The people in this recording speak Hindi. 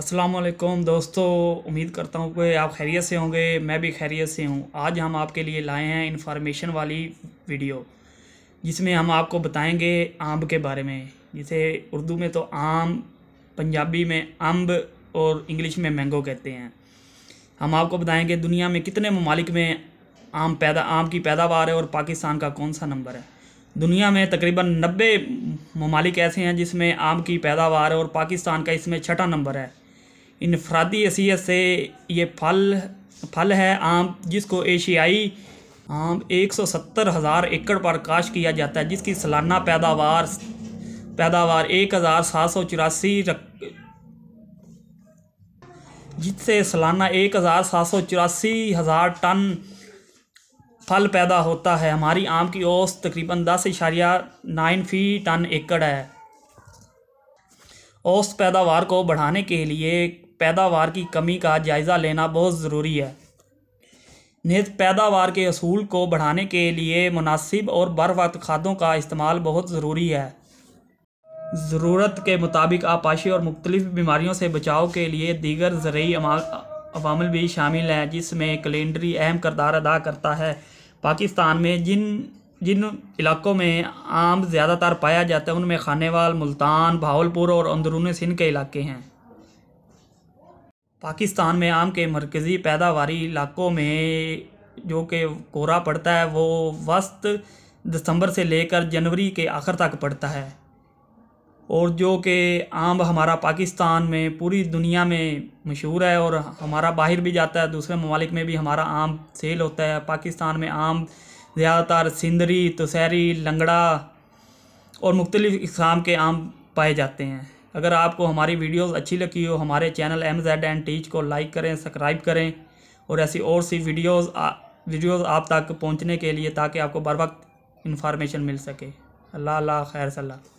असलम दोस्तों उम्मीद करता हूँ कि आप खैरियत से होंगे मैं भी खैरियत से हूँ आज हम आपके लिए लाए हैं इन्फॉर्मेशन वाली वीडियो जिसमें हम आपको बताएंगे आम के बारे में जिसे उर्दू में तो आम पंजाबी में अम्ब और इंग्लिश में मैंगो कहते हैं हम आपको बताएंगे दुनिया में कितने ममालिक में आम पैदा आम की पैदावार है और पाकिस्तान का कौन सा नंबर है दुनिया में तकरीबन नब्बे ममालिक ऐसे हैं जिसमें आम की पैदावार है और पाकिस्तान का इसमें छठा नंबर है इनफरादी हैसीत से ये फल फल है आम जिसको एशियाई आम एक सौ सत्तर हज़ार एकड़ पर काश किया जाता है जिसकी सालाना पैदावार पैदावार एक हज़ार सात सौ चौरासी जिससे सालाना एक हज़ार सात सौ चौरासी हज़ार टन फल पैदा होता है हमारी आम की औसत तकरीबन दस इशारिया नाइन फी टन एकड़ है औसत पैदावार को बढ़ाने के लिए पैदावार की कमी का जायज़ा लेना बहुत ज़रूरी है नित पैदावार के असूल को बढ़ाने के लिए मुनासिब और बर वक्त खादों का इस्तेमाल बहुत ज़रूरी है ज़रूरत के मुताबिक आपाशी और मुख्तलिफ बीमारियों से बचाव के लिए दीगर ज़रूरी अवामल भी शामिल हैं जिसमें कैलेंडरी अहम करदार अदा करता है पाकिस्तान में जिन जिन इलाकों में आम ज़्यादातर पाया जाता है उनमें वाल मुल्तान भावलपुर और अंदरून सिंध के इलाके हैं पाकिस्तान में आम के मरकज़ी पैदावारी इलाकों में जो कि कोहरा पड़ता है वो वस्त दिसंबर से लेकर जनवरी के आखिर तक पड़ता है और जो कि आम हमारा पाकिस्तान में पूरी दुनिया में मशहूर है और हमारा बाहर भी जाता है दूसरे ममालिक में भी हमारा आम सेल होता है पाकिस्तान में आम ज़्यादातर सिंदरी तसैरी लंगड़ा और मुख्तलिफ़ इकसाम के आम पाए जाते हैं अगर आपको हमारी वीडियोस अच्छी लगी हो हमारे channel M Z and teach को लाइक करें सब्सक्राइब करें और ऐसी और सी वीडियोस आ, वीडियोस आप तक पहुंचने के लिए ताकि आपको बर वक्त इन्फॉर्मेशन मिल सके अल्लाह अल्लाह खैर सल्ला